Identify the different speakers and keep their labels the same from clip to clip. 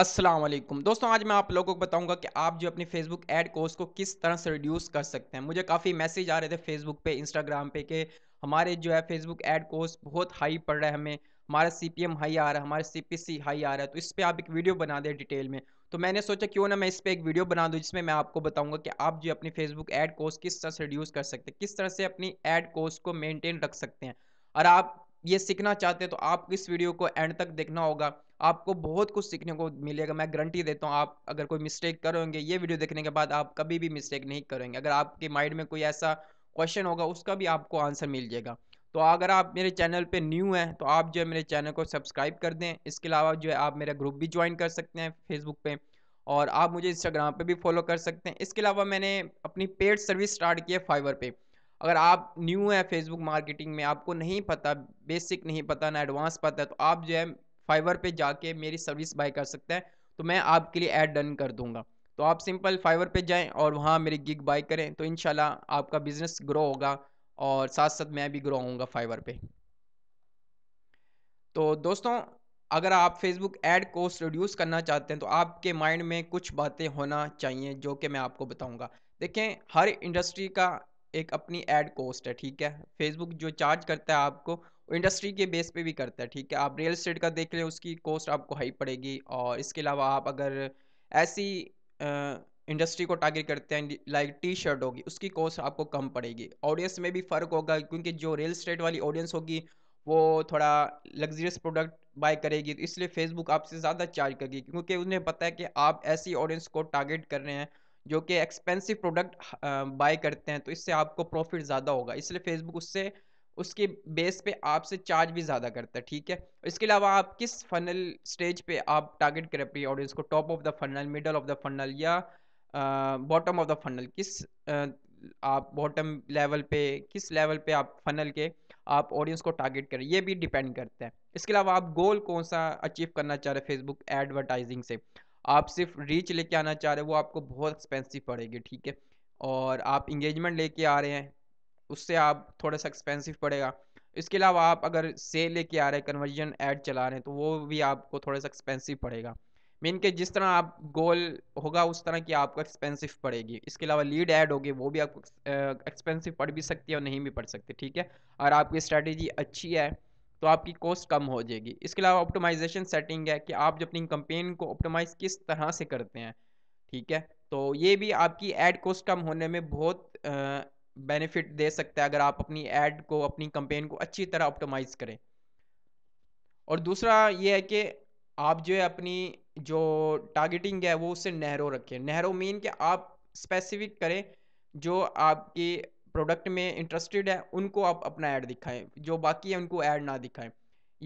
Speaker 1: अस्सलाम वालेकुम दोस्तों आज मैं आप लोगों को बताऊंगा कि आप जो अपनी फेसबुक ऐड कोस्ट को किस तरह से रिड्यूस कर सकते हैं मुझे काफ़ी मैसेज आ रहे थे फेसबुक पे इंस्टाग्राम पे कि हमारे जो है फेसबुक ऐड कोस्ट बहुत हाई पड़ रहा है हमें हमारा सी हाई आ रहा है हमारा सी हाई आ रहा है तो इस पर आप एक वीडियो बना दें डिटेल में तो मैंने सोचा क्यों ना मैं इस पर एक वीडियो बना दूँ जिसमें मैं आपको बताऊँगा कि आप जो अपनी फेसबुक ऐड कोस्ट किस तरह से रिड्यूस कर सकते हैं किस तरह से अपनी ऐड कोस्ट को मेनटेन रख सकते हैं और आप ये सीखना चाहते हैं तो आपको इस वीडियो को एंड तक देखना होगा आपको बहुत कुछ सीखने को मिलेगा मैं गारंटी देता हूँ आप अगर कोई मिस्टेक करोगे ये वीडियो देखने के बाद आप कभी भी मिस्टेक नहीं करेंगे अगर आपके माइंड में कोई ऐसा क्वेश्चन होगा उसका भी आपको आंसर मिल जाएगा तो अगर आप मेरे चैनल पे न्यू हैं तो आप जो है मेरे चैनल को सब्सक्राइब कर दें इसके अलावा जो है आप मेरा ग्रुप भी ज्वाइन कर सकते हैं फेसबुक पे और आप मुझे इंस्टाग्राम पे भी फॉलो कर सकते हैं इसके अलावा मैंने अपनी पेड सर्विस स्टार्ट की है फाइवर पे अगर आप न्यू है फेसबुक मार्केटिंग में आपको नहीं पता बेसिक नहीं पता ना एडवांस पता है तो आप जो है फाइवर पे जाके मेरी सर्विस बाय कर सकते हैं तो मैं आपके लिए ऐड डन कर दूंगा तो आप सिंपल फाइवर पे जाएं और वहाँ मेरी गिग बाय करें तो इन आपका बिजनेस ग्रो होगा और साथ साथ मैं भी ग्रो होऊंगा फाइवर पे तो दोस्तों अगर आप फेसबुक ऐड कोस्ट रिड्यूस करना चाहते हैं तो आपके माइंड में कुछ बातें होना चाहिए जो कि मैं आपको बताऊंगा देखें हर इंडस्ट्री का एक अपनी एड कॉस्ट है ठीक है फेसबुक जो चार्ज करता है आपको इंडस्ट्री के बेस पे भी करता है ठीक है आप रियल स्टेट का देख लें उसकी कॉस्ट आपको हाई पड़ेगी और इसके अलावा आप अगर ऐसी इंडस्ट्री को टारगेट करते हैं लाइक टी शर्ट होगी उसकी कॉस्ट आपको कम पड़ेगी ऑडियंस में भी फ़र्क होगा क्योंकि जो रियल स्टेट वाली ऑडियंस होगी वो थोड़ा लग्जरियस प्रोडक्ट बाय करेगी तो इसलिए फेसबुक आपसे ज़्यादा चार्ज करेगी क्योंकि उन्हें पता है कि आप ऐसी ऑडियंस को टारगेट कर रहे हैं जो कि एक्सपेंसिव प्रोडक्ट बाय करते हैं तो इससे आपको प्रॉफिट ज़्यादा होगा इसलिए फेसबुक उससे उसके बेस पे आपसे चार्ज भी ज़्यादा करता है ठीक है इसके अलावा आप किस फनल स्टेज पे आप टारगेट करें अपनी ऑडियंस को top of the funnel middle of the funnel या बॉटम ऑफ द फनल किस आ, uh, आप बॉटम लेवल पे किस लेवल पे आप फनल के आप ऑडियंस को टारगेट करें ये भी डिपेंड करता है इसके अलावा आप गोल कौन सा अचीव करना चाह रहे हैं फेसबुक एडवर्टाइजिंग से आप सिर्फ रीच लेके आना चाह रहे हो वो आपको बहुत एक्सपेंसिव पड़ेगी ठीक है और आप इंगेजमेंट लेके आ रहे हैं उससे आप थोड़ा सा एक्सपेंसिव पड़ेगा इसके अलावा आप अगर सेल लेके आ रहे हैं कन्वर्जन ऐड चला रहे हैं तो वो भी आपको थोड़ा सा एक्सपेंसिव पड़ेगा मीन के जिस तरह आप गोल होगा उस तरह की आपको एक्सपेंसिव पड़ेगी इसके अलावा लीड ऐड होगी वो भी आपको एक्सपेंसिव पड़ भी सकती है और नहीं भी पड़ सकती ठीक है अगर आपकी स्ट्रैटेजी अच्छी है तो आपकी कॉस्ट कम हो जाएगी इसके अलावा ऑप्टोमाइजेशन सेटिंग है कि आप जो अपनी कंपेन को ऑप्टोमाइज़ किस तरह से करते हैं ठीक है तो ये भी आपकी एड कॉस्ट कम होने में बहुत बेनिफिट दे सकता है अगर आप अपनी एड को अपनी कंपेन को अच्छी तरह ऑप्टोमाइज़ करें और दूसरा ये है कि आप जो है अपनी जो टारगेटिंग है वो उससे नहरों रखें नहरों मीन कि आप स्पेसिफिक करें जो आपकी प्रोडक्ट में इंटरेस्टेड है उनको आप अपना ऐड दिखाएं जो बाकी है उनको ऐड ना दिखाएं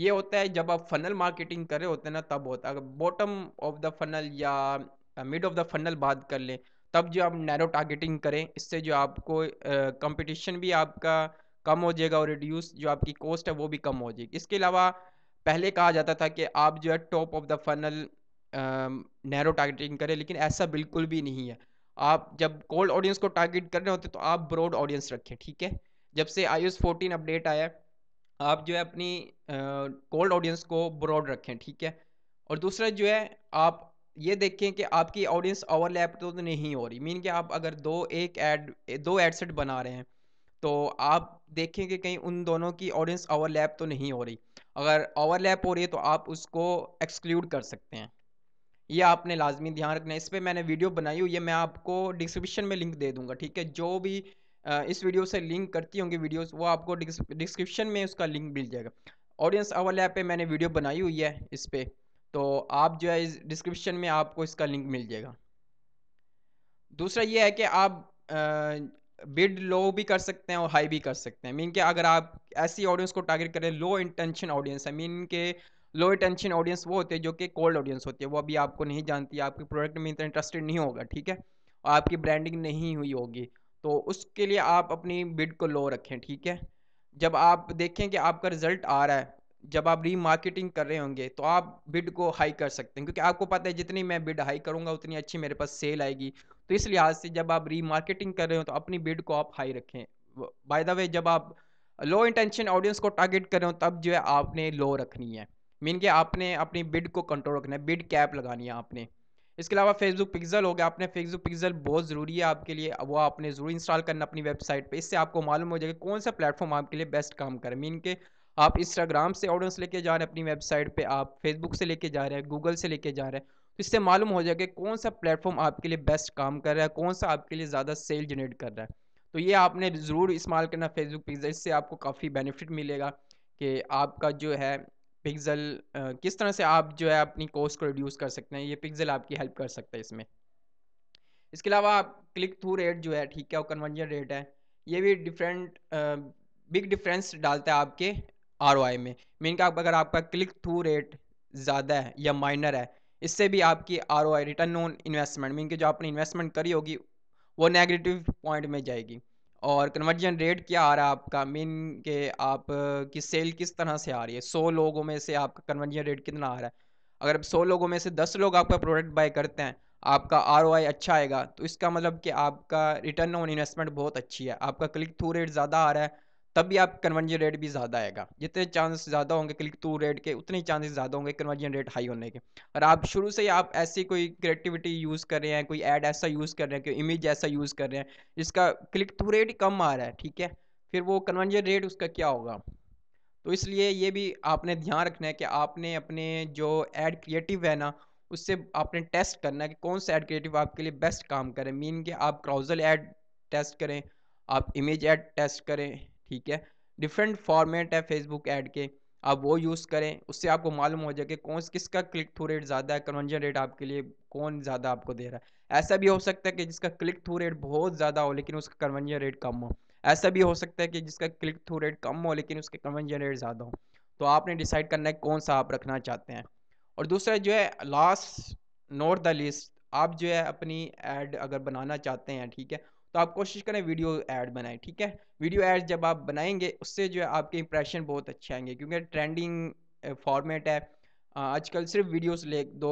Speaker 1: ये होता है जब आप फनल मार्केटिंग कर रहे होते हैं ना तब होता है अगर बॉटम ऑफ द फनल या मिड ऑफ द फनल बात कर लें तब जो आप नैरो टारगेटिंग करें इससे जो आपको कंपटीशन भी आपका कम हो जाएगा और रिड्यूस जो आपकी कॉस्ट है वो भी कम हो जाएगी इसके अलावा पहले कहा जाता था कि आप जो है top of the funnel narrow targeting करें लेकिन ऐसा बिल्कुल भी नहीं है आप जब कोल्ड ऑडियंस को टारगेट कर रहे होते तो आप ब्रॉड ऑडियंस रखें ठीक है जब से आई एस फोर्टीन अपडेट आया आप जो है अपनी कोल्ड ऑडियंस को ब्रॉड रखें ठीक है और दूसरा जो है आप ये देखें कि आपकी ऑडियंस ओवरलैप तो नहीं हो रही मीन कि आप अगर दो एक ऐड दो एडसेट बना रहे हैं तो आप देखें कि कहीं उन दोनों की ऑडियंस ओवरलैप तो नहीं हो रही अगर ओवरलैप हो रही है तो आप उसको एक्सक्लूड कर सकते हैं ये आपने लाजमी ध्यान रखना है इस पर मैंने वीडियो बनाई हुई है मैं आपको डिस्क्रिप्शन में लिंक दे दूंगा ठीक है जो भी इस वीडियो से लिंक करती होंगी वीडियोस वो आपको डिस्क्रिप्शन में उसका लिंक मिल जाएगा ऑडियंस अवल ऐप पे मैंने वीडियो बनाई हुई है इस पर तो आप जो है इस डिस्क्रिप्शन में आपको इसका लिंक मिल जाएगा दूसरा ये है कि आप बिड लो भी कर सकते हैं और हाई भी कर सकते हैं मीन के अगर आप ऐसी ऑडियंस को टारगेट करें लो इंटेंशन ऑडियंस है मीन के लो टेंशन ऑडियंस वो होते हैं जो कि कोल्ड ऑडियंस होती है वो अभी आपको नहीं जानती आपके प्रोडक्ट में इतना इंटरेस्टेड नहीं होगा ठीक है और आपकी ब्रांडिंग नहीं हुई होगी तो उसके लिए आप अपनी बिड को लो रखें ठीक है जब आप देखें कि आपका रिजल्ट आ रहा है जब आप रीमार्केटिंग कर रहे होंगे तो आप बिड को हाई कर सकते हैं क्योंकि आपको पता है जितनी मैं बिड हाई करूंगा उतनी अच्छी मेरे पास सेल आएगी तो इस लिहाज से जब आप रीमार्केटिंग कर रहे हो तो अपनी बिड को आप हाई रखें बाय द वे जब आप लो इंटेंशन ऑडियंस को टारगेट कर रहे हो तब जो है आपने लो रखनी है मीन कि आपने अपनी बिड को कंट्रोल रखना है बिड कैप लगानी है आपने इसके अलावा फेसबुक पिक्सल हो गया आपने फेसबुक पिक्सल बहुत ज़रूरी है आपके लिए वो आपने ज़रूर इंस्टॉल करना अपनी वेबसाइट पे इससे आपको मालूम हो जाएगा कौन सा प्लेटफॉर्म आपके लिए बेस्ट काम करें मीन के आप इंस्टाग्राम से ऑडियंस लेके जा रहे हैं अपनी वेबसाइट पे आप फेसबुक से लेके जा रहे हैं गूगल से लेके जा रहे हैं तो इससे मालूम हो जाएगा कौन सा प्लेटफॉर्म आपके लिए बेस्ट काम कर रहा है कौन सा आपके लिए ज़्यादा सेल जनरेट कर रहा है तो ये आपने ज़रूर इस्तेमाल करना फेसबुक पिक्सल इससे आपको काफ़ी बेनिफिट मिलेगा कि आपका जो है पिक्सल किस तरह से आप जो है अपनी कॉस्ट को रिड्यूस कर सकते हैं ये पिक्सल आपकी हेल्प कर सकता है इसमें इसके अलावा आप क्लिक थ्रू रेट जो है ठीक है वो कन्वर्जन रेट है ये भी डिफरेंट बिग डिफरेंस डालता है आपके आर में मीन का अगर आपका क्लिक थ्रू रेट ज़्यादा है या माइनर है इससे भी आपकी R return on investment mean की जो आपने इन्वेस्टमेंट करी होगी वो नेगेटिव पॉइंट में जाएगी और कन्वर्जन रेट क्या आ रहा है आपका मीन के आप की सेल किस तरह से आ रही है सौ लोगों में से आपका कन्वर्जन रेट कितना आ रहा है अगर सौ लोगों में से दस लोग आपका प्रोडक्ट बाय करते हैं आपका आर अच्छा आएगा तो इसका मतलब कि आपका रिटर्न ऑन इन्वेस्टमेंट बहुत अच्छी है आपका क्लिक थ्रू रेट ज़्यादा आ रहा है तब भी आप कन्वर्जन रेट भी ज़्यादा आएगा जितने चांस ज़्यादा होंगे क्लिक टू रेट के उतने चांसेस ज़्यादा होंगे कन्वर्जन रेट हाई होने के और आप शुरू से ही आप ऐसी कोई क्रिएटिविटी यूज़ कर रहे हैं कोई ऐड ऐसा यूज़ कर रहे हैं कोई इमेज ऐसा यूज़ कर रहे हैं जिसका क्लिक टू रेट कम आ रहा है ठीक है फिर वो कन्वर्जन रेट उसका क्या होगा तो इसलिए ये भी आपने ध्यान रखना है कि आपने अपने जो एड क्रिएटिव है ना उससे आपने टेस्ट करना है कि कौन सा एड क्रिएटिव आपके लिए बेस्ट काम करें मीन कि आप क्राउजल एड टेस्ट करें आप इमेज एड टेस्ट करें ठीक है डिफरेंट फॉर्मेट है फेसबुक ऐड के आप वो यूज़ करें उससे आपको मालूम हो जाए कि कौन किसका क्लिक थ्रू रेट ज़्यादा है कन्वर्जन रेट आपके लिए कौन ज़्यादा आपको दे रहा है ऐसा भी हो सकता है कि जिसका क्लिक थ्रू रेट बहुत ज़्यादा हो लेकिन उसका कन्वर्जन रेट कम हो ऐसा भी हो सकता है कि जिसका क्लिक थ्रू रेट कम हो लेकिन उसके कन्वर्जन रेट ज़्यादा हो तो आपने डिसाइड करना है कौन सा आप रखना चाहते हैं और दूसरा जो है लास्ट नोट द लिस्ट आप जो है अपनी एड अगर बनाना चाहते हैं ठीक है तो आप कोशिश करें वीडियो ऐड बनाएं ठीक है वीडियो ऐड जब आप बनाएंगे उससे जो है आपके इंप्रेशन बहुत अच्छे आएंगे क्योंकि ट्रेंडिंग फॉर्मेट है आजकल सिर्फ वीडियोस ले दो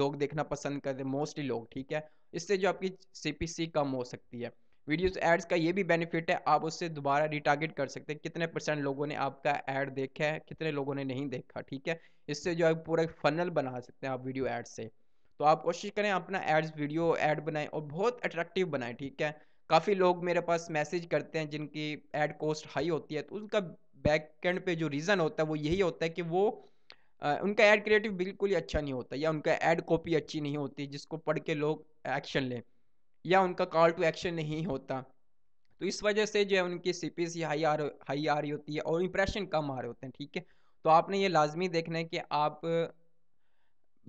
Speaker 1: लोग देखना पसंद करते हैं मोस्टली लोग ठीक है इससे जो आपकी सीपीसी कम हो सकती है वीडियोस एड्स का ये भी बेनिफिट है आप उससे दोबारा रिटारगेट कर सकते हैं कितने परसेंट लोगों ने आपका ऐड देखा है कितने लोगों ने नहीं देखा ठीक है इससे जो है पूरा फनल बना सकते हैं आप वीडियो एड से तो आप कोशिश करें अपना एड्स वीडियो एड बनाएं और बहुत अट्रैक्टिव बनाएं ठीक है काफ़ी लोग मेरे पास मैसेज करते हैं जिनकी एड कॉस्ट हाई होती है तो उनका बैक एंड पे जो रीज़न होता है वो यही होता है कि वो आ, उनका एड क्रिएटिव बिल्कुल ही अच्छा नहीं होता या उनका एड कॉपी अच्छी नहीं होती जिसको पढ़ के लोग एक्शन लें या उनका कॉल टू एक्शन नहीं होता तो इस वजह से जो है उनकी सी पी सी हाई आ हाई आ रही होती है और इंप्रेशन कम आ रहे होते हैं ठीक है तो आपने ये लाजमी देखना है कि आप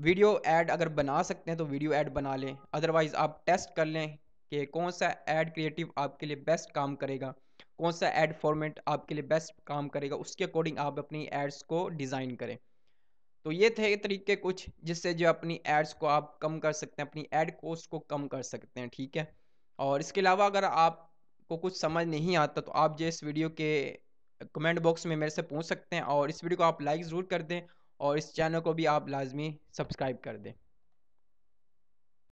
Speaker 1: वीडियो ऐड अगर बना सकते हैं तो वीडियो ऐड बना लें अदरवाइज़ आप टेस्ट कर लें कि कौन सा ऐड क्रिएटिव आपके लिए बेस्ट काम करेगा कौन सा ऐड फॉर्मेट आपके लिए बेस्ट काम करेगा उसके अकॉर्डिंग आप अपनी एड्स को डिज़ाइन करें तो ये थे तरीके कुछ जिससे जो अपनी एड्स को आप कम कर सकते हैं अपनी एड कोस्ट को कम कर सकते हैं ठीक है और इसके अलावा अगर आपको कुछ समझ नहीं आता तो आप जो इस वीडियो के कमेंट बॉक्स में मेरे से पूछ सकते हैं और इस वीडियो को आप लाइक ज़रूर कर दें और इस चैनल को भी आप लाजमी सब्सक्राइब कर दें